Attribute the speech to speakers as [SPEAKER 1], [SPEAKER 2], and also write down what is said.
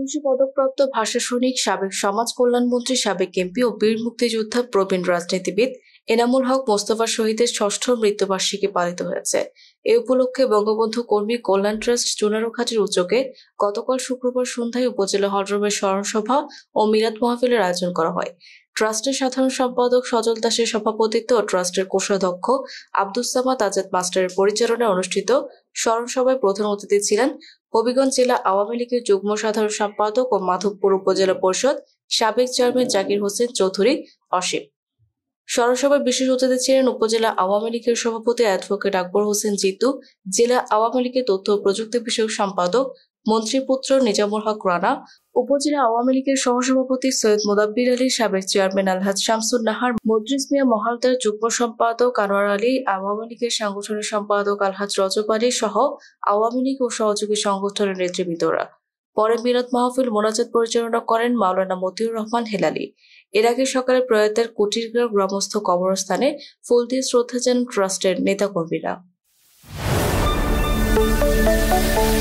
[SPEAKER 1] একুশে পদকপ্রাপ্ত ভাষা সৈনিক সাবেক সমাজ কল্যাণমন্ত্রী সাবেক এমপি ও বীর মুক্তিযোদ্ধা প্রবীণ রাজনীতিবিদ এনামুল হক মোস্তফা শহীদের ষষ্ঠ মৃত্যুবার্ষিকী পালিত হয়েছে এ উপলক্ষে বঙ্গবন্ধু কর্মী কল্যাণ ট্রাস্ট চুনারুঘাটের উদ্যোগে গতকাল শুক্রবার সন্ধ্যায় উপজেলা হলরুমের স্মরণসভা ও মিলাদ মাহফিলের আয়োজন করা হয় ট্রাস্টের সাধারণ সম্পাদক সজল দাসের সভাপতিত্ব ও ট্রাস্টের কোষাধ্যক্ষ আব্দুস সামাদ আজাদ মাস্টারের পরিচালনায় অনুষ্ঠিত স্মরণসভায় প্রধান অতিথি ছিলেন হবিগঞ্জ জেলা আওয়ামী লীগের যুগ্ম সাধারণ সম্পাদক ও মাধবপুর উপজেলা পরিষদ সাবেক চেয়ারম্যান জাকির হোসেন চৌধুরী অসীম স্মরণসভায় বিশেষ অতিথি ছিলেন উপজেলা আওয়ামী লীগের সভাপতি অ্যাডভোকেট আকবর হোসেন জিতু জেলা আওয়ামী লীগের তথ্য প্রযুক্তি বিষয়ক সম্পাদক মন্ত্রীপুত্র নিজামুল হক রানা উপজেলা আওয়ামী লীগের সহসভাপতি সৈয়দ মোদাব্বির আলী সাবেক চেয়ারম্যান আলহাজ শামসুল নাহার মদ্রিজ মিয়া মহালদার যুগ্ম সম্পাদক আনোয়ার আলী আওয়ামী লীগের সাংগঠনিক সম্পাদক আলহাজ রজব আলী সহ আওয়ামী লীগ ও সহযোগী সংগঠনের নেতৃবৃন্দরা পরে মিলাদ মাহফিল মোনাজাত পরিচালনা করেন মাওলানা মতিউর রহমান হেলালি এর আগে সকালে প্রয়াতের কুটিরগড় গ্রামস্থ কবরস্থানে ফুল দিয়ে শ্রদ্ধা জানান ট্রাস্টের নেতাকর্মীরা